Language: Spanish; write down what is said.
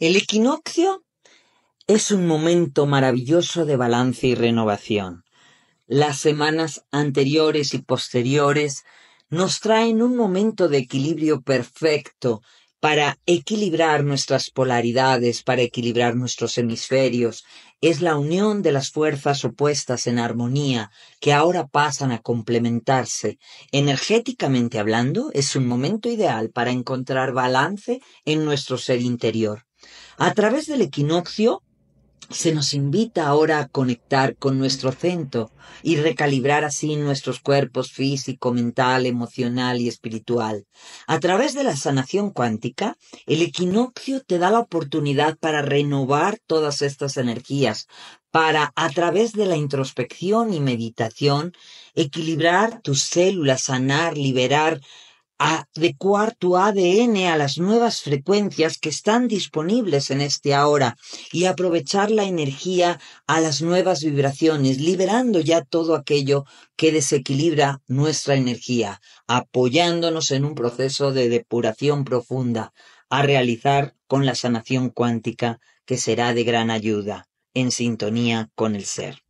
El equinoccio es un momento maravilloso de balance y renovación. Las semanas anteriores y posteriores nos traen un momento de equilibrio perfecto para equilibrar nuestras polaridades, para equilibrar nuestros hemisferios. Es la unión de las fuerzas opuestas en armonía que ahora pasan a complementarse. Energéticamente hablando, es un momento ideal para encontrar balance en nuestro ser interior. A través del equinoccio se nos invita ahora a conectar con nuestro centro y recalibrar así nuestros cuerpos físico, mental, emocional y espiritual. A través de la sanación cuántica, el equinoccio te da la oportunidad para renovar todas estas energías, para, a través de la introspección y meditación, equilibrar tus células, sanar, liberar adecuar tu ADN a las nuevas frecuencias que están disponibles en este ahora y aprovechar la energía a las nuevas vibraciones, liberando ya todo aquello que desequilibra nuestra energía, apoyándonos en un proceso de depuración profunda a realizar con la sanación cuántica que será de gran ayuda en sintonía con el ser.